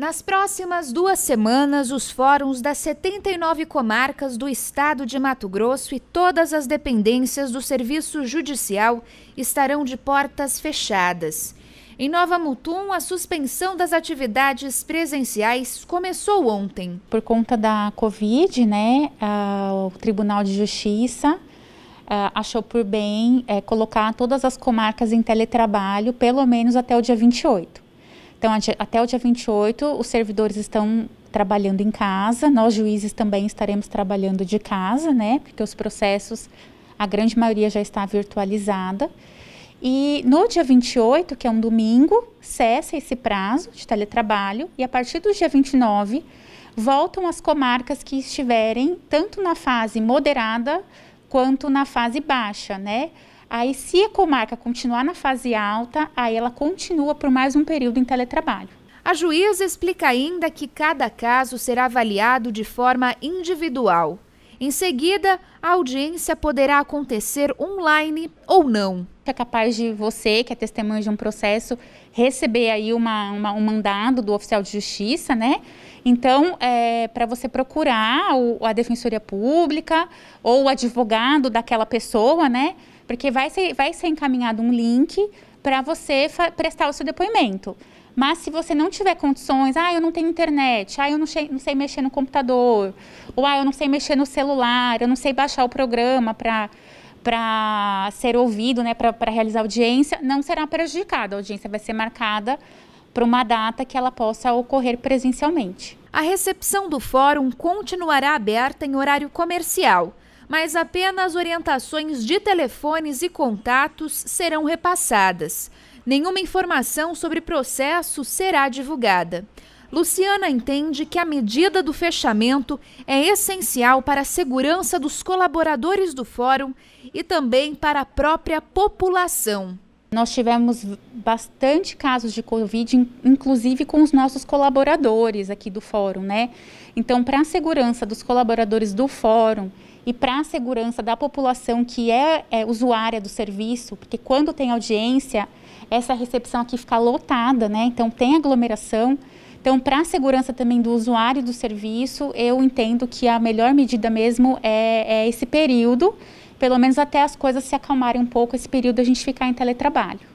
Nas próximas duas semanas, os fóruns das 79 comarcas do estado de Mato Grosso e todas as dependências do Serviço Judicial estarão de portas fechadas. Em Nova Mutum, a suspensão das atividades presenciais começou ontem. Por conta da Covid, né, o Tribunal de Justiça achou por bem é, colocar todas as comarcas em teletrabalho, pelo menos até o dia 28. Então, até o dia 28, os servidores estão trabalhando em casa, nós juízes também estaremos trabalhando de casa, né? Porque os processos, a grande maioria já está virtualizada. E no dia 28, que é um domingo, cessa esse prazo de teletrabalho e a partir do dia 29 voltam as comarcas que estiverem tanto na fase moderada quanto na fase baixa, né? Aí, se a comarca continuar na fase alta, aí ela continua por mais um período em teletrabalho. A juíza explica ainda que cada caso será avaliado de forma individual. Em seguida, a audiência poderá acontecer online ou não. É capaz de você, que é testemunha de um processo, receber aí uma, uma um mandado do oficial de justiça, né? Então, é, para você procurar o, a defensoria pública ou o advogado daquela pessoa, né? Porque vai ser, vai ser encaminhado um link para você prestar o seu depoimento. Mas se você não tiver condições, ah, eu não tenho internet, ah, eu não, não sei mexer no computador, ou ah, eu não sei mexer no celular, eu não sei baixar o programa para para ser ouvido, né, para realizar audiência, não será prejudicada. A audiência vai ser marcada para uma data que ela possa ocorrer presencialmente. A recepção do fórum continuará aberta em horário comercial, mas apenas orientações de telefones e contatos serão repassadas. Nenhuma informação sobre processo será divulgada. Luciana entende que a medida do fechamento é essencial para a segurança dos colaboradores do fórum e também para a própria população. Nós tivemos bastante casos de Covid, inclusive com os nossos colaboradores aqui do fórum, né? Então, para a segurança dos colaboradores do fórum e para a segurança da população que é, é, usuária do serviço, porque quando tem audiência, essa recepção aqui fica lotada, né? Então, tem aglomeração. Então, para a segurança também do usuário do serviço, eu entendo que a melhor medida mesmo é, é esse período, pelo menos até as coisas se acalmarem um pouco, esse período a gente ficar em teletrabalho.